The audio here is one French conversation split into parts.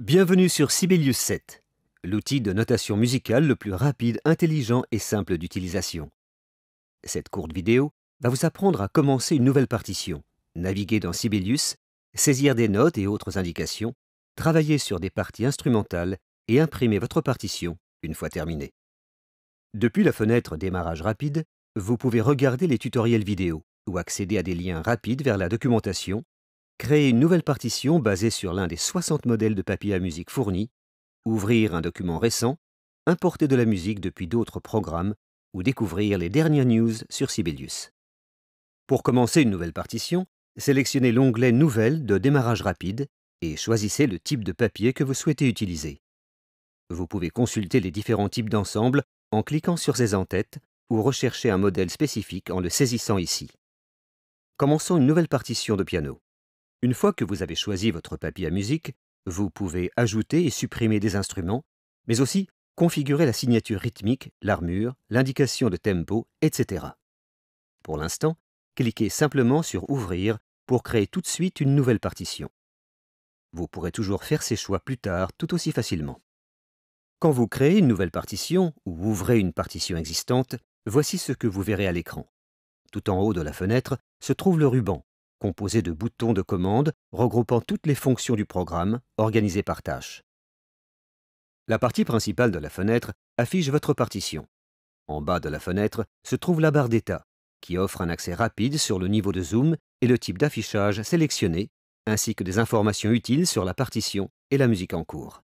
Bienvenue sur Sibelius 7, l'outil de notation musicale le plus rapide, intelligent et simple d'utilisation. Cette courte vidéo va vous apprendre à commencer une nouvelle partition, naviguer dans Sibelius, saisir des notes et autres indications, travailler sur des parties instrumentales et imprimer votre partition une fois terminée. Depuis la fenêtre Démarrage rapide, vous pouvez regarder les tutoriels vidéo ou accéder à des liens rapides vers la documentation créer une nouvelle partition basée sur l'un des 60 modèles de papier à musique fournis, ouvrir un document récent, importer de la musique depuis d'autres programmes ou découvrir les dernières news sur Sibelius. Pour commencer une nouvelle partition, sélectionnez l'onglet Nouvelles de démarrage rapide et choisissez le type de papier que vous souhaitez utiliser. Vous pouvez consulter les différents types d'ensembles en cliquant sur ces entêtes ou rechercher un modèle spécifique en le saisissant ici. Commençons une nouvelle partition de piano. Une fois que vous avez choisi votre papier à musique, vous pouvez ajouter et supprimer des instruments, mais aussi configurer la signature rythmique, l'armure, l'indication de tempo, etc. Pour l'instant, cliquez simplement sur Ouvrir pour créer tout de suite une nouvelle partition. Vous pourrez toujours faire ces choix plus tard tout aussi facilement. Quand vous créez une nouvelle partition ou ouvrez une partition existante, voici ce que vous verrez à l'écran. Tout en haut de la fenêtre se trouve le ruban, composé de boutons de commande regroupant toutes les fonctions du programme, organisées par tâche. La partie principale de la fenêtre affiche votre partition. En bas de la fenêtre se trouve la barre d'état, qui offre un accès rapide sur le niveau de zoom et le type d'affichage sélectionné, ainsi que des informations utiles sur la partition et la musique en cours.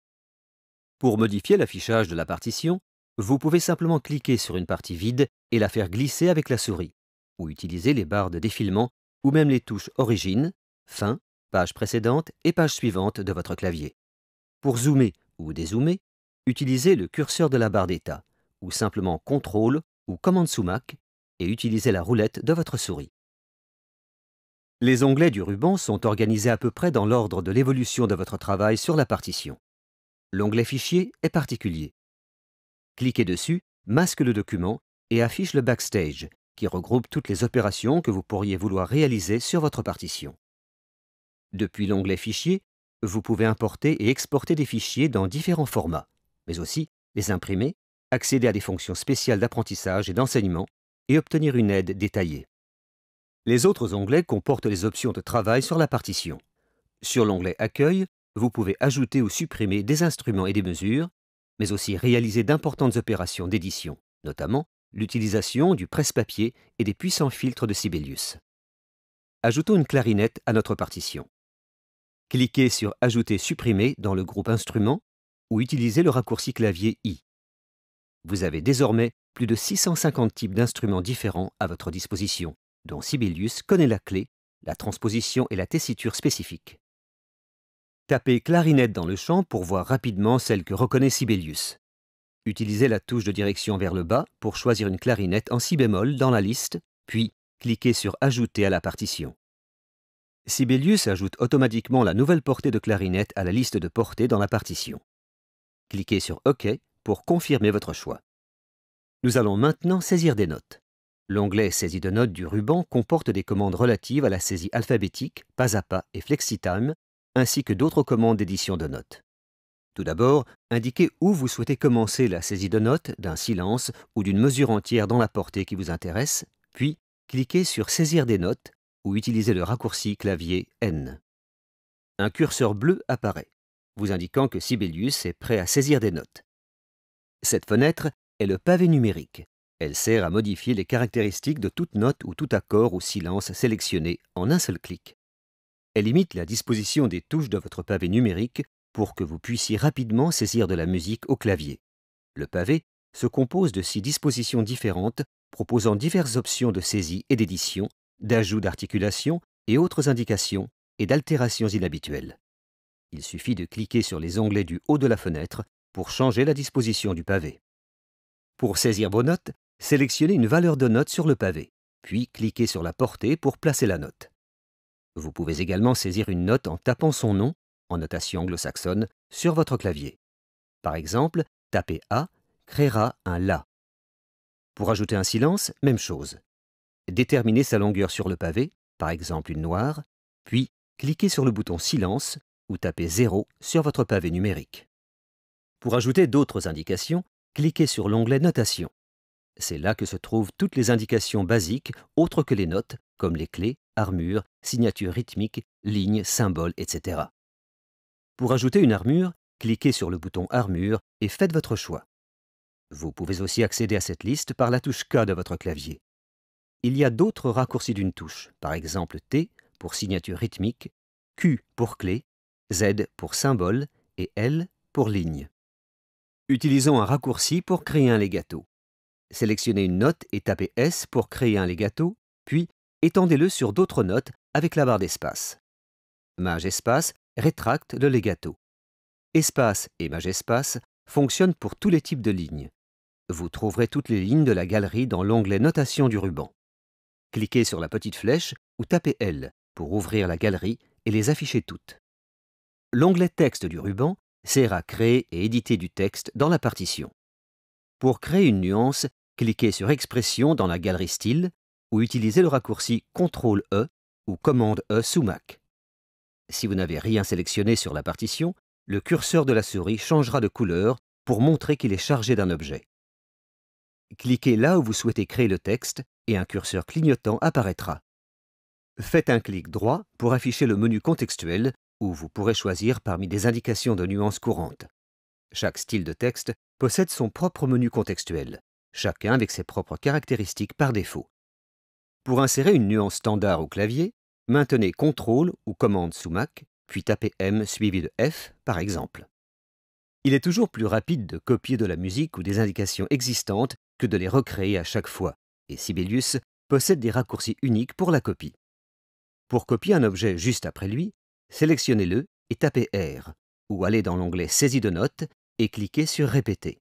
Pour modifier l'affichage de la partition, vous pouvez simplement cliquer sur une partie vide et la faire glisser avec la souris, ou utiliser les barres de défilement ou même les touches Origine, Fin, page précédente et page suivante de votre clavier. Pour zoomer ou dézoomer, utilisez le curseur de la barre d'état, ou simplement CTRL ou commande sous Mac, et utilisez la roulette de votre souris. Les onglets du ruban sont organisés à peu près dans l'ordre de l'évolution de votre travail sur la partition. L'onglet Fichier est particulier. Cliquez dessus, masque le document et affiche le Backstage, qui regroupe toutes les opérations que vous pourriez vouloir réaliser sur votre partition. Depuis l'onglet Fichier, vous pouvez importer et exporter des fichiers dans différents formats, mais aussi les imprimer, accéder à des fonctions spéciales d'apprentissage et d'enseignement et obtenir une aide détaillée. Les autres onglets comportent les options de travail sur la partition. Sur l'onglet Accueil, vous pouvez ajouter ou supprimer des instruments et des mesures, mais aussi réaliser d'importantes opérations d'édition, notamment l'utilisation du presse-papier et des puissants filtres de Sibelius. Ajoutons une clarinette à notre partition. Cliquez sur Ajouter supprimer dans le groupe Instruments ou utilisez le raccourci clavier I. Vous avez désormais plus de 650 types d'instruments différents à votre disposition, dont Sibelius connaît la clé, la transposition et la tessiture spécifiques. Tapez clarinette dans le champ pour voir rapidement celle que reconnaît Sibelius. Utilisez la touche de direction vers le bas pour choisir une clarinette en si bémol dans la liste, puis cliquez sur Ajouter à la partition. Sibelius ajoute automatiquement la nouvelle portée de clarinette à la liste de portées dans la partition. Cliquez sur OK pour confirmer votre choix. Nous allons maintenant saisir des notes. L'onglet Saisie de notes du ruban comporte des commandes relatives à la saisie alphabétique, pas à pas et flexitime, ainsi que d'autres commandes d'édition de notes. Tout d'abord, indiquez où vous souhaitez commencer la saisie de notes, d'un silence ou d'une mesure entière dans la portée qui vous intéresse, puis cliquez sur Saisir des notes ou utilisez le raccourci clavier N. Un curseur bleu apparaît, vous indiquant que Sibelius est prêt à saisir des notes. Cette fenêtre est le pavé numérique. Elle sert à modifier les caractéristiques de toute note ou tout accord ou silence sélectionné en un seul clic. Elle imite la disposition des touches de votre pavé numérique pour que vous puissiez rapidement saisir de la musique au clavier. Le pavé se compose de six dispositions différentes proposant diverses options de saisie et d'édition, d'ajout d'articulation et autres indications et d'altérations inhabituelles. Il suffit de cliquer sur les onglets du haut de la fenêtre pour changer la disposition du pavé. Pour saisir vos notes, sélectionnez une valeur de note sur le pavé, puis cliquez sur la portée pour placer la note. Vous pouvez également saisir une note en tapant son nom en notation anglo-saxonne, sur votre clavier. Par exemple, taper A créera un La. Pour ajouter un silence, même chose. Déterminez sa longueur sur le pavé, par exemple une noire, puis cliquez sur le bouton Silence ou tapez 0 sur votre pavé numérique. Pour ajouter d'autres indications, cliquez sur l'onglet Notation. C'est là que se trouvent toutes les indications basiques autres que les notes, comme les clés, armures, signatures rythmiques, lignes, symboles, etc. Pour ajouter une armure, cliquez sur le bouton Armure et faites votre choix. Vous pouvez aussi accéder à cette liste par la touche K de votre clavier. Il y a d'autres raccourcis d'une touche, par exemple T pour signature rythmique, Q pour clé, Z pour symbole et L pour ligne. Utilisons un raccourci pour créer un legato. Sélectionnez une note et tapez S pour créer un legato, puis étendez-le sur d'autres notes avec la barre d'espace. Mage espace rétracte de legato. Espace et majespace fonctionnent pour tous les types de lignes. Vous trouverez toutes les lignes de la galerie dans l'onglet Notation du ruban. Cliquez sur la petite flèche ou tapez L pour ouvrir la galerie et les afficher toutes. L'onglet Texte du ruban sert à créer et éditer du texte dans la partition. Pour créer une nuance, cliquez sur Expression dans la galerie Style ou utilisez le raccourci CTRL-E e ou Commande-E sous Mac. Si vous n'avez rien sélectionné sur la partition, le curseur de la souris changera de couleur pour montrer qu'il est chargé d'un objet. Cliquez là où vous souhaitez créer le texte et un curseur clignotant apparaîtra. Faites un clic droit pour afficher le menu contextuel où vous pourrez choisir parmi des indications de nuances courantes. Chaque style de texte possède son propre menu contextuel, chacun avec ses propres caractéristiques par défaut. Pour insérer une nuance standard au clavier, Maintenez CTRL ou commande sous Mac, puis tapez M suivi de F, par exemple. Il est toujours plus rapide de copier de la musique ou des indications existantes que de les recréer à chaque fois, et Sibelius possède des raccourcis uniques pour la copie. Pour copier un objet juste après lui, sélectionnez-le et tapez R, ou allez dans l'onglet Saisie de notes et cliquez sur Répéter.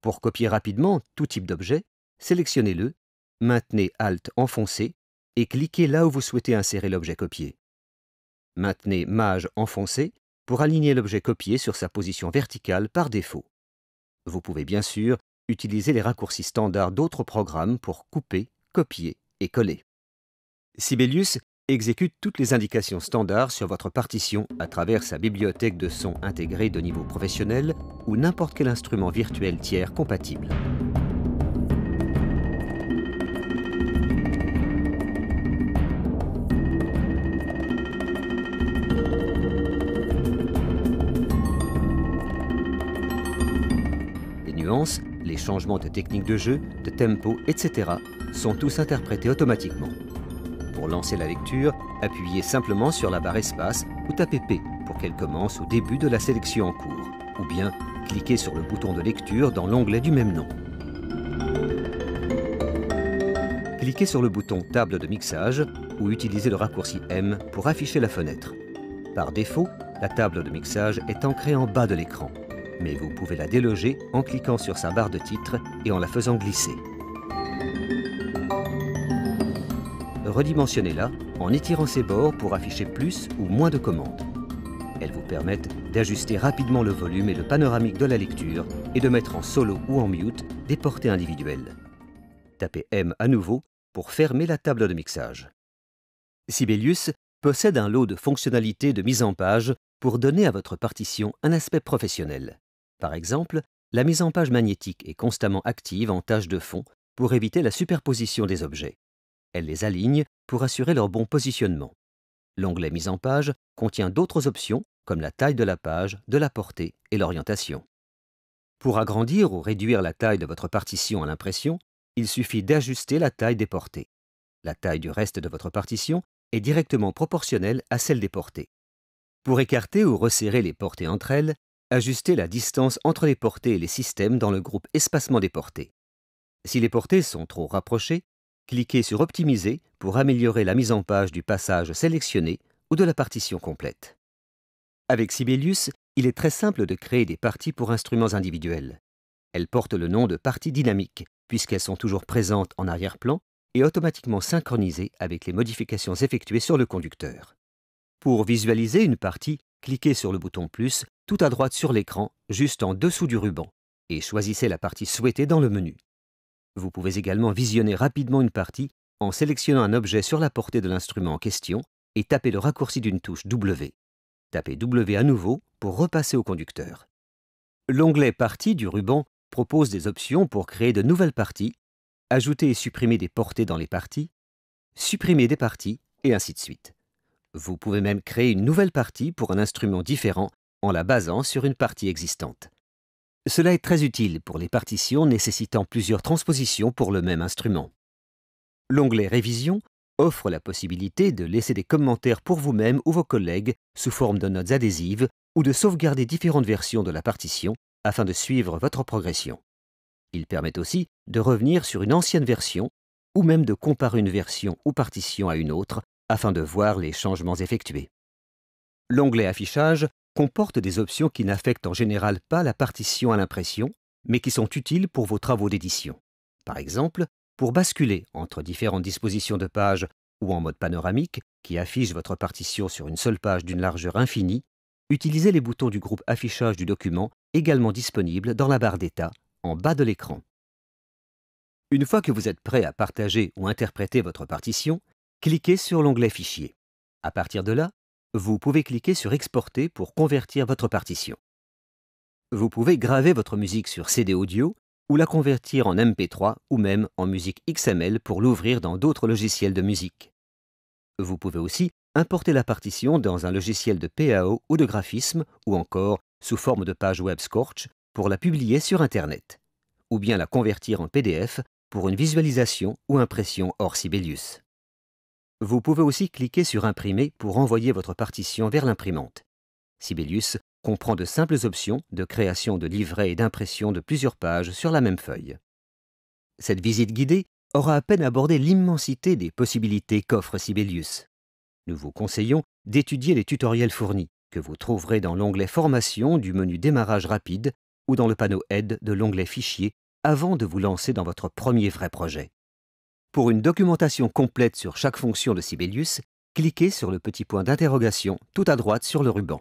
Pour copier rapidement tout type d'objet, sélectionnez-le, maintenez Alt enfoncé et cliquez là où vous souhaitez insérer l'objet copié. Maintenez Mage enfoncé pour aligner l'objet copié sur sa position verticale par défaut. Vous pouvez bien sûr utiliser les raccourcis standards d'autres programmes pour couper, copier et coller. Sibelius exécute toutes les indications standards sur votre partition à travers sa bibliothèque de sons intégrée de niveau professionnel ou n'importe quel instrument virtuel tiers compatible. les changements de technique de jeu, de tempo, etc. sont tous interprétés automatiquement. Pour lancer la lecture, appuyez simplement sur la barre espace ou tapez P pour qu'elle commence au début de la sélection en cours, ou bien cliquez sur le bouton de lecture dans l'onglet du même nom. Cliquez sur le bouton Table de mixage ou utilisez le raccourci M pour afficher la fenêtre. Par défaut, la table de mixage est ancrée en bas de l'écran mais vous pouvez la déloger en cliquant sur sa barre de titre et en la faisant glisser. Redimensionnez-la en étirant ses bords pour afficher plus ou moins de commandes. Elles vous permettent d'ajuster rapidement le volume et le panoramique de la lecture et de mettre en solo ou en mute des portées individuelles. Tapez M à nouveau pour fermer la table de mixage. Sibelius possède un lot de fonctionnalités de mise en page pour donner à votre partition un aspect professionnel. Par exemple, la mise en page magnétique est constamment active en tâche de fond pour éviter la superposition des objets. Elle les aligne pour assurer leur bon positionnement. L'onglet Mise en page contient d'autres options comme la taille de la page, de la portée et l'orientation. Pour agrandir ou réduire la taille de votre partition à l'impression, il suffit d'ajuster la taille des portées. La taille du reste de votre partition est directement proportionnelle à celle des portées. Pour écarter ou resserrer les portées entre elles, Ajustez la distance entre les portées et les systèmes dans le groupe Espacement des portées. Si les portées sont trop rapprochées, cliquez sur Optimiser pour améliorer la mise en page du passage sélectionné ou de la partition complète. Avec Sibelius, il est très simple de créer des parties pour instruments individuels. Elles portent le nom de parties dynamiques, puisqu'elles sont toujours présentes en arrière-plan et automatiquement synchronisées avec les modifications effectuées sur le conducteur. Pour visualiser une partie, cliquez sur le bouton Plus tout à droite sur l'écran, juste en dessous du ruban, et choisissez la partie souhaitée dans le menu. Vous pouvez également visionner rapidement une partie en sélectionnant un objet sur la portée de l'instrument en question et taper le raccourci d'une touche W. Tapez W à nouveau pour repasser au conducteur. L'onglet Partie du ruban propose des options pour créer de nouvelles parties, ajouter et supprimer des portées dans les parties, supprimer des parties, et ainsi de suite. Vous pouvez même créer une nouvelle partie pour un instrument différent en la basant sur une partie existante. Cela est très utile pour les partitions nécessitant plusieurs transpositions pour le même instrument. L'onglet Révision offre la possibilité de laisser des commentaires pour vous-même ou vos collègues sous forme de notes adhésives ou de sauvegarder différentes versions de la partition afin de suivre votre progression. Il permet aussi de revenir sur une ancienne version ou même de comparer une version ou partition à une autre afin de voir les changements effectués. L'onglet Affichage comporte des options qui n'affectent en général pas la partition à l'impression, mais qui sont utiles pour vos travaux d'édition. Par exemple, pour basculer entre différentes dispositions de pages ou en mode panoramique, qui affiche votre partition sur une seule page d'une largeur infinie, utilisez les boutons du groupe Affichage du document également disponibles dans la barre d'état, en bas de l'écran. Une fois que vous êtes prêt à partager ou interpréter votre partition, cliquez sur l'onglet Fichier. À partir de là, vous pouvez cliquer sur Exporter pour convertir votre partition. Vous pouvez graver votre musique sur CD audio ou la convertir en MP3 ou même en musique XML pour l'ouvrir dans d'autres logiciels de musique. Vous pouvez aussi importer la partition dans un logiciel de PAO ou de graphisme ou encore sous forme de page web Scorch pour la publier sur Internet, ou bien la convertir en PDF pour une visualisation ou impression hors Sibelius. Vous pouvez aussi cliquer sur Imprimer pour envoyer votre partition vers l'imprimante. Sibelius comprend de simples options de création de livrets et d'impression de plusieurs pages sur la même feuille. Cette visite guidée aura à peine abordé l'immensité des possibilités qu'offre Sibelius. Nous vous conseillons d'étudier les tutoriels fournis, que vous trouverez dans l'onglet Formation du menu Démarrage rapide ou dans le panneau Aide de l'onglet Fichier avant de vous lancer dans votre premier vrai projet. Pour une documentation complète sur chaque fonction de Sibelius, cliquez sur le petit point d'interrogation tout à droite sur le ruban.